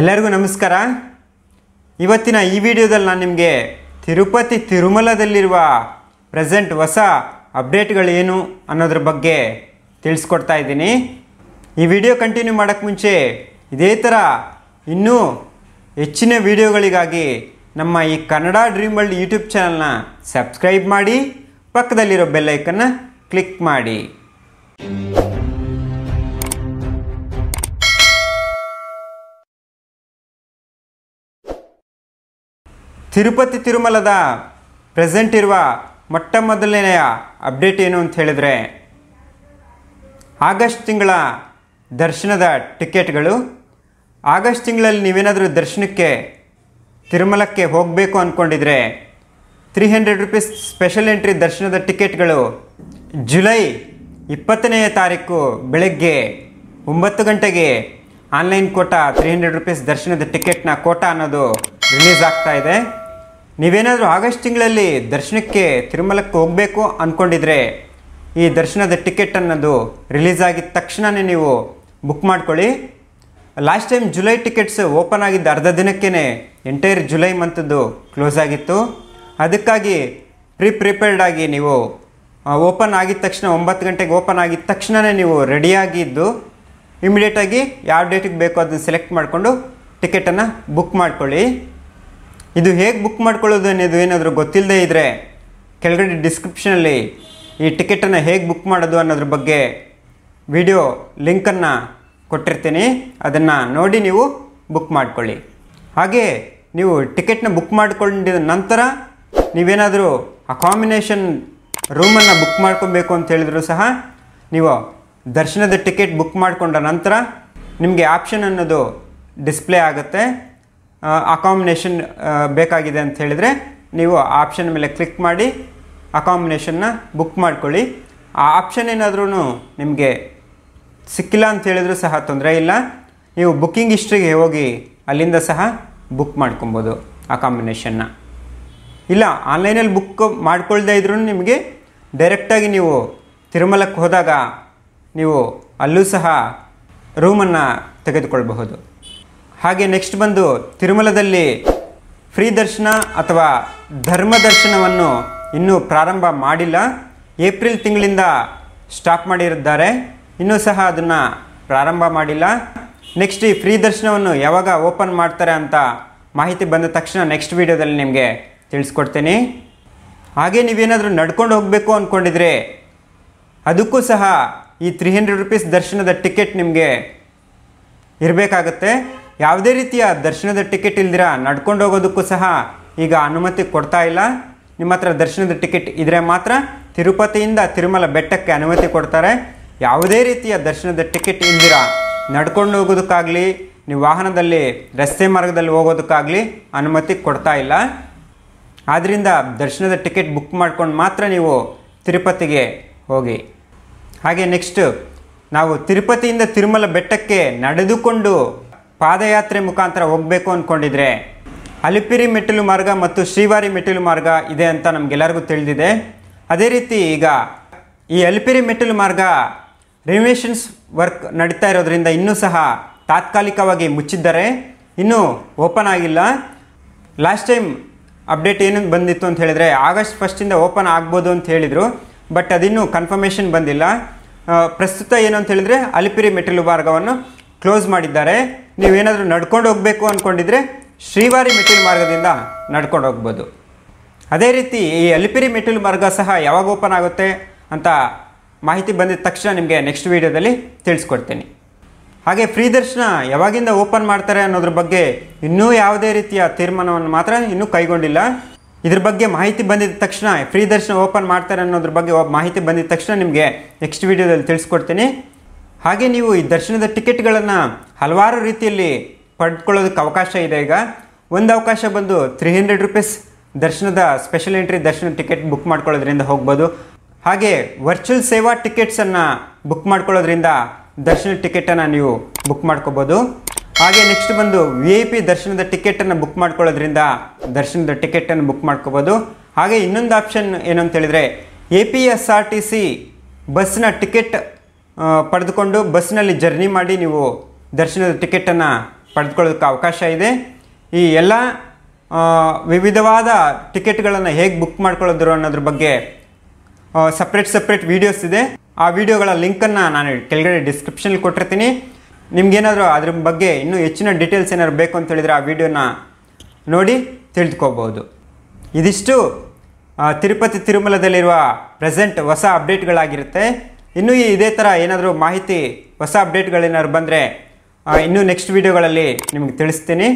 ಎಲ್ಲರಿಗೂ ನಮಸ್ಕಾರ ಇವತ್ತಿನ ಈ ವಿಡಿಯೋದಲ್ಲಿ ನಾನು ನಿಮಗೆ ತಿರುಪತಿ ತಿರುಮಲದಲ್ಲಿರುವ ಪ್ರೆಸೆಂಟ್ ಹೊಸ ಅಪ್ಡೇಟ್ಗಳೇನು ಅನ್ನೋದ್ರ ಬಗ್ಗೆ ತಿಳಿಸ್ಕೊಡ್ತಾ ಇದ್ದೀನಿ ಈ ವಿಡಿಯೋ ಕಂಟಿನ್ಯೂ ಮಾಡೋಕ್ಕೆ ಮುಂಚೆ ಇದೇ ಥರ ಇನ್ನೂ ಹೆಚ್ಚಿನ ವಿಡಿಯೋಗಳಿಗಾಗಿ ನಮ್ಮ ಈ ಕನ್ನಡ ಡ್ರೀಮ್ ವರ್ಲ್ಡ್ ಯೂಟ್ಯೂಬ್ ಚಾನಲ್ನ ಸಬ್ಸ್ಕ್ರೈಬ್ ಮಾಡಿ ಪಕ್ಕದಲ್ಲಿರೋ ಬೆಲ್ಲೈಕನ್ನ ಕ್ಲಿಕ್ ಮಾಡಿ ತಿರುಪತಿ ತಿರುಮಲದ ಪ್ರೆಸೆಂಟ್ ಇರುವ ಮೊಟ್ಟ ಮೊದಲನೆಯ ಅಪ್ಡೇಟ್ ಏನು ಅಂತ ಹೇಳಿದರೆ ಆಗಸ್ಟ್ ತಿಂಗಳ ದರ್ಶನದ ಟಿಕೆಟ್ಗಳು ಆಗಸ್ಟ್ ತಿಂಗಳಲ್ಲಿ ನೀವೇನಾದರೂ ದರ್ಶನಕ್ಕೆ ತಿರುಮಲಕ್ಕೆ ಹೋಗಬೇಕು ಅಂದ್ಕೊಂಡಿದ್ರೆ three hundred rupees special entry ದರ್ಶನದ ಟಿಕೆಟ್ಗಳು ಜುಲೈ ಇಪ್ಪತ್ತನೆಯ ತಾರೀಕು ಬೆಳಗ್ಗೆ ಒಂಬತ್ತು ಗಂಟೆಗೆ online quota three hundred rupees ದರ್ಶನದ ಟಿಕೆಟ್ನ ಕೋಟಾ ಅನ್ನೋದು ರಿಲೀಸ್ ಆಗ್ತಾ ಇದೆ ನೀವೇನಾದರೂ ಆಗಸ್ಟ್ ತಿಂಗಳಲ್ಲಿ ದರ್ಶನಕ್ಕೆ ತಿರುಮಲಕ್ಕೆ ಹೋಗಬೇಕು ಅಂದ್ಕೊಂಡಿದ್ರೆ ಈ ದರ್ಶನದ ಟಿಕೆಟ್ ಅನ್ನೋದು ರಿಲೀಸ್ ಆಗಿದ ತಕ್ಷಣವೇ ನೀವು ಬುಕ್ ಮಾಡ್ಕೊಳ್ಳಿ last time July tickets open ಆಗಿದ್ದ ಅರ್ಧ ದಿನಕ್ಕೇ ಎಂಟೈರ್ ಜುಲೈ ಮಂತದ್ದು ಕ್ಲೋಸ್ ಆಗಿತ್ತು ಅದಕ್ಕಾಗಿ ಪ್ರೀ ಪ್ರಿಪೇರ್ಡ್ ಆಗಿ ನೀವು ಓಪನ್ ಆಗಿದ ತಕ್ಷಣ ಒಂಬತ್ತು ಗಂಟೆಗೆ ಓಪನ್ ಆಗಿದ ತಕ್ಷಣವೇ ನೀವು ರೆಡಿಯಾಗಿದ್ದು ಇಮಿಡಿಯೇಟಾಗಿ ಯಾವ ಡೇಟಿಗೆ ಬೇಕೋ ಅದನ್ನು ಸೆಲೆಕ್ಟ್ ಮಾಡಿಕೊಂಡು ಟಿಕೆಟನ್ನು ಬುಕ್ ಮಾಡ್ಕೊಳ್ಳಿ ಇದು ಹೇಗೆ ಬುಕ್ ಮಾಡ್ಕೊಳ್ಳೋದು ಅನ್ನೋದು ಏನಾದರೂ ಗೊತ್ತಿಲ್ಲದೆ ಇದ್ದರೆ ಕೆಳಗಡೆ ಡಿಸ್ಕ್ರಿಪ್ಷನಲ್ಲಿ ಈ ಟಿಕೆಟನ್ನು ಹೇಗೆ ಬುಕ್ ಮಾಡೋದು ಅನ್ನೋದ್ರ ಬಗ್ಗೆ ವಿಡಿಯೋ ಲಿಂಕನ್ನು ಕೊಟ್ಟಿರ್ತೀನಿ ಅದನ್ನು ನೋಡಿ ನೀವು ಬುಕ್ ಮಾಡಿಕೊಳ್ಳಿ ಹಾಗೆ ನೀವು ಟಿಕೆಟ್ನ ಬುಕ್ ಮಾಡಿಕೊಂಡಿದ ನಂತರ ನೀವೇನಾದರೂ ಅಕಾಮಿನೇಷನ್ ರೂಮನ್ನು ಬುಕ್ ಮಾಡ್ಕೊಬೇಕು ಅಂತ ಹೇಳಿದ್ರು ಸಹ ನೀವು ದರ್ಶನದ ಟಿಕೆಟ್ ಬುಕ್ ಮಾಡಿಕೊಂಡ ನಂತರ ನಿಮಗೆ ಆಪ್ಷನ್ ಅನ್ನೋದು ಡಿಸ್ಪ್ಲೇ ಆಗುತ್ತೆ ಅಕಾಮಿನೇಷನ್ ಬೇಕಾಗಿದೆ ಅಂತ ಹೇಳಿದರೆ ನೀವು ಆಪ್ಷನ್ ಮೇಲೆ ಕ್ಲಿಕ್ ಮಾಡಿ ಅಕಾಮಿನೇಷನ್ನ ಬುಕ್ ಮಾಡ್ಕೊಳ್ಳಿ ಆ ಆಪ್ಷನ್ ಏನಾದ್ರೂ ನಿಮಗೆ ಸಿಕ್ಕಿಲ್ಲ ಅಂತ ಹೇಳಿದರೂ ಸಹ ತೊಂದರೆ ಇಲ್ಲ ನೀವು ಬುಕ್ಕಿಂಗ್ ಹಿಸ್ಟ್ರಿಗೆ ಹೋಗಿ ಅಲ್ಲಿಂದ ಸಹ ಬುಕ್ ಮಾಡ್ಕೊಬೋದು ಆ ಇಲ್ಲ ಆನ್ಲೈನಲ್ಲಿ ಬುಕ್ ಮಾಡ್ಕೊಳ್ದೇ ಇದ್ರೂ ನಿಮಗೆ ಡೈರೆಕ್ಟಾಗಿ ನೀವು ತಿರುಮಲಕ್ಕೆ ಹೋದಾಗ ನೀವು ಅಲ್ಲೂ ಸಹ ರೂಮನ್ನು ತೆಗೆದುಕೊಳ್ಬಹುದು ಹಾಗೆ ನೆಕ್ಸ್ಟ್ ಬಂದು ತಿರುಮಲದಲ್ಲಿ ಫ್ರೀ ದರ್ಶನ ಅಥವಾ ಧರ್ಮ ದರ್ಶನವನ್ನು ಇನ್ನೂ ಪ್ರಾರಂಭ ಮಾಡಿಲ್ಲ ಏಪ್ರಿಲ್ ತಿಂಗಳಿಂದ ಸ್ಟಾಪ್ ಮಾಡಿರುತ್ತಾರೆ ಇನ್ನೂ ಸಹ ಅದನ್ನು ಪ್ರಾರಂಭ ಮಾಡಿಲ್ಲ ನೆಕ್ಸ್ಟ್ ಈ ಫ್ರೀ ದರ್ಶನವನ್ನು ಯಾವಾಗ ಓಪನ್ ಮಾಡ್ತಾರೆ ಅಂತ ಮಾಹಿತಿ ಬಂದ ತಕ್ಷಣ ನೆಕ್ಸ್ಟ್ ವೀಡಿಯೋದಲ್ಲಿ ನಿಮಗೆ ತಿಳಿಸ್ಕೊಡ್ತೀನಿ ಹಾಗೆ ನೀವೇನಾದರೂ ನಡ್ಕೊಂಡು ಹೋಗಬೇಕು ಅಂದ್ಕೊಂಡಿದ್ರೆ ಅದಕ್ಕೂ ಸಹ ಈ ತ್ರೀ ಹಂಡ್ರೆಡ್ ರುಪೀಸ್ ದರ್ಶನದ ಟಿಕೆಟ್ ನಿಮಗೆ ಇರಬೇಕಾಗತ್ತೆ ಯಾವುದೇ ರೀತಿಯ ದರ್ಶನದ ಟಿಕೆಟ್ ಇಲ್ದಿರ ನಡ್ಕೊಂಡು ಹೋಗೋದಕ್ಕೂ ಸಹ ಈಗ ಅನುಮತಿ ಕೊಡ್ತಾ ಇಲ್ಲ ನಿಮ್ಮ ಹತ್ರ ದರ್ಶನದ ಟಿಕೆಟ್ ಇದ್ದರೆ ಮಾತ್ರ ತಿರುಪತಿಯಿಂದ ತಿರುಮಲ ಬೆಟ್ಟಕ್ಕೆ ಅನುಮತಿ ಕೊಡ್ತಾರೆ ಯಾವುದೇ ರೀತಿಯ ದರ್ಶನದ ಟಿಕೆಟ್ ಇಲ್ದಿರ ನಡ್ಕೊಂಡು ಹೋಗೋದಕ್ಕಾಗಲಿ ನೀವು ವಾಹನದಲ್ಲಿ ರಸ್ತೆ ಮಾರ್ಗದಲ್ಲಿ ಹೋಗೋದಕ್ಕಾಗಲಿ ಅನುಮತಿ ಕೊಡ್ತಾ ಇಲ್ಲ ಆದ್ದರಿಂದ ದರ್ಶನದ ಟಿಕೆಟ್ ಬುಕ್ ಮಾಡ್ಕೊಂಡು ಮಾತ್ರ ನೀವು ತಿರುಪತಿಗೆ ಹೋಗಿ ಹಾಗೆ ನೆಕ್ಸ್ಟು ನಾವು ತಿರುಪತಿಯಿಂದ ತಿರುಮಲ ಬೆಟ್ಟಕ್ಕೆ ನಡೆದುಕೊಂಡು ಪಾದಯಾತ್ರೆ ಮುಖಾಂತರ ಹೋಗಬೇಕು ಅಂದ್ಕೊಂಡಿದ್ರೆ ಅಲಿಪಿರಿ ಮೆಟ್ಟಿಲು ಮಾರ್ಗ ಮತ್ತು ಶ್ರೀವಾರಿ ಮೆಟ್ಟಿಲು ಮಾರ್ಗ ಇದೆ ಅಂತ ನಮಗೆಲ್ಲರಿಗೂ ತಿಳಿದಿದೆ ಅದೇ ರೀತಿ ಈಗ ಈ ಅಲಿಪಿರಿ ಮೆಟ್ಟಿಲು ಮಾರ್ಗ ರಿನೋವೇಷನ್ಸ್ ವರ್ಕ್ ನಡೀತಾ ಇರೋದ್ರಿಂದ ಇನ್ನೂ ಸಹ ತಾತ್ಕಾಲಿಕವಾಗಿ ಮುಚ್ಚಿದ್ದಾರೆ ಇನ್ನೂ ಓಪನ್ ಆಗಿಲ್ಲ ಲಾಸ್ಟ್ ಟೈಮ್ ಅಪ್ಡೇಟ್ ಏನು ಬಂದಿತ್ತು ಅಂತ ಹೇಳಿದರೆ ಆಗಸ್ಟ್ ಫಸ್ಟಿಂದ ಓಪನ್ ಆಗ್ಬೋದು ಅಂತ ಹೇಳಿದರು ಬಟ್ ಅದಿನ್ನೂ ಕನ್ಫರ್ಮೇಷನ್ ಬಂದಿಲ್ಲ ಪ್ರಸ್ತುತ ಏನು ಅಂತ ಹೇಳಿದರೆ ಅಲಿಪಿರಿ ಮೆಟ್ಟಿಲು ಮಾರ್ಗವನ್ನು ಕ್ಲೋಸ್ ಮಾಡಿದ್ದಾರೆ ನೀವೇನಾದರೂ ನಡ್ಕೊಂಡು ಹೋಗಬೇಕು ಅಂದ್ಕೊಂಡಿದ್ರೆ ಶ್ರೀವಾರಿ ಮೆಟ್ಟಿಲು ಮಾರ್ಗದಿಂದ ನಡ್ಕೊಂಡು ಹೋಗ್ಬೋದು ಅದೇ ರೀತಿ ಈ ಅಲಿಪಿರಿ ಮೆಟ್ಟಿಲು ಮಾರ್ಗ ಸಹ ಯಾವಾಗ ಓಪನ್ ಆಗುತ್ತೆ ಅಂತ ಮಾಹಿತಿ ಬಂದಿದ ತಕ್ಷಣ ನಿಮಗೆ ನೆಕ್ಸ್ಟ್ ವೀಡಿಯೋದಲ್ಲಿ ತಿಳಿಸ್ಕೊಡ್ತೀನಿ ಹಾಗೆ ಫ್ರೀ ದರ್ಶನ ಯಾವಾಗಿಂದ ಓಪನ್ ಮಾಡ್ತಾರೆ ಅನ್ನೋದ್ರ ಬಗ್ಗೆ ಇನ್ನೂ ಯಾವುದೇ ರೀತಿಯ ತೀರ್ಮಾನವನ್ನು ಮಾತ್ರ ಇನ್ನೂ ಕೈಗೊಂಡಿಲ್ಲ ಇದ್ರ ಬಗ್ಗೆ ಮಾಹಿತಿ ಬಂದಿದ ತಕ್ಷಣ ಫ್ರೀ ದರ್ಶನ ಓಪನ್ ಮಾಡ್ತಾರೆ ಅನ್ನೋದ್ರ ಬಗ್ಗೆ ಮಾಹಿತಿ ಬಂದಿದ ತಕ್ಷಣ ನಿಮಗೆ ನೆಕ್ಸ್ಟ್ ವೀಡಿಯೋದಲ್ಲಿ ತಿಳಿಸ್ಕೊಡ್ತೀನಿ ಹಾಗೆ ನೀವು ಈ ದರ್ಶನದ ಟಿಕೆಟ್ಗಳನ್ನು ಹಲವಾರು ರೀತಿಯಲ್ಲಿ ಪಡ್ಕೊಳ್ಳೋದಕ್ಕೆ ಅವಕಾಶ ಇದೆ ಈಗ ಒಂದು ಅವಕಾಶ ಬಂದು ತ್ರೀ ಹಂಡ್ರೆಡ್ ರುಪೀಸ್ ದರ್ಶನದ ಸ್ಪೆಷಲ್ ಎಂಟ್ರಿ ದರ್ಶನ ಟಿಕೆಟ್ ಬುಕ್ ಮಾಡ್ಕೊಳ್ಳೋದ್ರಿಂದ ಹೋಗ್ಬೋದು ಹಾಗೆ ವರ್ಚುವಲ್ ಸೇವಾ ಟಿಕೆಟ್ಸನ್ನು ಬುಕ್ ಮಾಡ್ಕೊಳ್ಳೋದ್ರಿಂದ ದರ್ಶನ ಟಿಕೆಟನ್ನು ನೀವು ಬುಕ್ ಮಾಡ್ಕೋಬೋದು ಹಾಗೆ ನೆಕ್ಸ್ಟ್ ಬಂದು ವಿ ಐ ಪಿ ದರ್ಶನದ ಟಿಕೆಟನ್ನು ಬುಕ್ ಮಾಡ್ಕೊಳ್ಳೋದ್ರಿಂದ ದರ್ಶನದ ಟಿಕೆಟನ್ನು ಬುಕ್ ಮಾಡ್ಕೋಬೋದು ಹಾಗೆ ಇನ್ನೊಂದು ಆಪ್ಷನ್ ಏನಂತೇಳಿದರೆ A P S R T C ಬಸ್ನ ಟಿಕೆಟ್ ಪಡೆದುಕೊಂಡು ಬಸ್ನಲ್ಲಿ ಜರ್ನಿ ಮಾಡಿ ನೀವು ದರ್ಶನದ ಟಿಕೆಟನ್ನು ಪಡೆದುಕೊಳ್ಳೋದಕ್ಕೆ ಅವಕಾಶ ಇದೆ ಈ ಎಲ್ಲ ವಿವಿಧವಾದ ಟಿಕೆಟ್ಗಳನ್ನು ಹೇಗೆ ಬುಕ್ ಮಾಡ್ಕೊಳ್ಳೋದ್ರು ಅನ್ನೋದ್ರ ಬಗ್ಗೆ ಸಪ್ರೇಟ್ ಸಪ್ರೇಟ್ ವೀಡಿಯೋಸ್ ಇದೆ ಆ ವಿಡಿಯೋಗಳ ಲಿಂಕನ್ನು ನಾನು ಕೆಳಗಡೆ ಡಿಸ್ಕ್ರಿಪ್ಷನಲ್ಲಿ ಕೊಟ್ಟಿರ್ತೀನಿ ನಿಮ್ಗೇನಾದರೂ ಅದ್ರ ಬಗ್ಗೆ ಇನ್ನೂ ಹೆಚ್ಚಿನ ಡೀಟೇಲ್ಸ್ ಏನಾದ್ರು ಬೇಕು ಅಂತ ಹೇಳಿದರೆ ಆ ವಿಡಿಯೋನ ನೋಡಿ ತಿಳಿದುಕೋಬೋದು ಇದಿಷ್ಟು ತಿರುಪತಿ ತಿರುಮಲದಲ್ಲಿರುವ ಪ್ರೆಸೆಂಟ್ ಹೊಸ ಅಪ್ಡೇಟ್ಗಳಾಗಿರುತ್ತೆ ಇನ್ನೂ ಈ ಇದೇ ಥರ ಏನಾದರೂ ಮಾಹಿತಿ ಹೊಸ ಅಪ್ಡೇಟ್ಗಳೇನಾದ್ರು ಬಂದರೆ ಇನ್ನೂ ನೆಕ್ಸ್ಟ್ ವೀಡಿಯೋಗಳಲ್ಲಿ ನಿಮಗೆ ತಿಳಿಸ್ತೀನಿ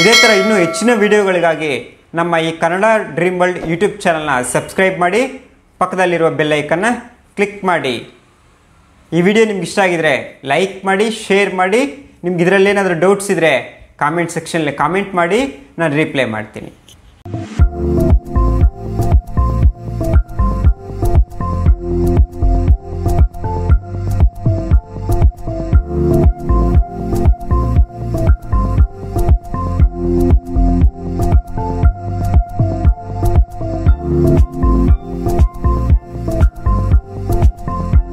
ಇದೇ ಥರ ಇನ್ನೂ ಹೆಚ್ಚಿನ ವೀಡಿಯೋಗಳಿಗಾಗಿ ನಮ್ಮ ಈ ಕನ್ನಡ ಡ್ರೀಮ್ ವರ್ಲ್ಡ್ ಯೂಟ್ಯೂಬ್ ಚಾನಲ್ನ ಸಬ್ಸ್ಕ್ರೈಬ್ ಮಾಡಿ ಪಕ್ಕದಲ್ಲಿರುವ ಬೆಲ್ಲೈಕನ್ನು ಕ್ಲಿಕ್ ಮಾಡಿ ಈ ವಿಡಿಯೋ ನಿಮ್ಗೆ ಇಷ್ಟ ಆಗಿದರೆ ಲೈಕ್ ಮಾಡಿ ಶೇರ್ ಮಾಡಿ ನಿಮ್ಗೆ ಏನಾದರೂ ಡೌಟ್ಸ್ ಇದ್ದರೆ ಕಾಮೆಂಟ್ ಸೆಕ್ಷನಲ್ಲಿ ಕಾಮೆಂಟ್ ಮಾಡಿ ನಾನು ರಿಪ್ಲೈ ಮಾಡ್ತೀನಿ